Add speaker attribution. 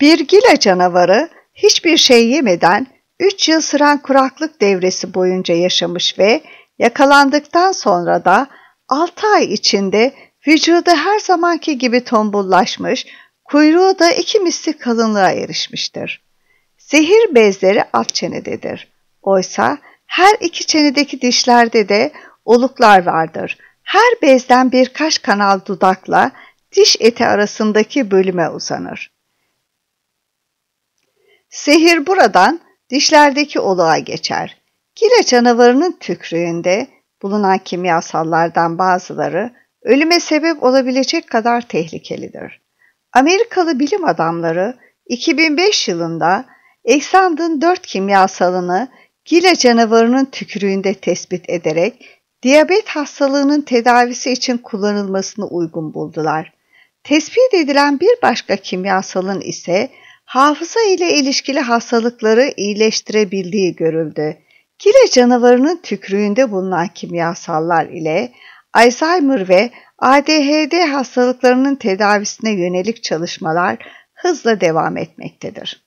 Speaker 1: Bir gila canavarı hiçbir şey yemeden 3 yıl süren kuraklık devresi boyunca yaşamış ve yakalandıktan sonra da 6 ay içinde vücudu her zamanki gibi tombullaşmış, kuyruğu da iki misli kalınlığa erişmiştir. Zehir bezleri alt çenededir. Oysa her iki çenedeki dişlerde de oluklar vardır. Her bezden birkaç kanal dudakla diş eti arasındaki bölüme uzanır. Sehir buradan dişlerdeki oluğa geçer. Kile canavarının tükrüğünde bulunan kimyasallardan bazıları ölüme sebep olabilecek kadar tehlikelidir. Amerikalı bilim adamları 2005 yılında Eksand'ın 4 kimyasalını gile canavarının tükürüğünde tespit ederek diyabet hastalığının tedavisi için kullanılmasını uygun buldular. Tespit edilen bir başka kimyasalın ise hafıza ile ilişkili hastalıkları iyileştirebildiği görüldü. Kire canavarının tükrüğünde bulunan kimyasallar ile Alzheimer ve ADHD hastalıklarının tedavisine yönelik çalışmalar hızla devam etmektedir.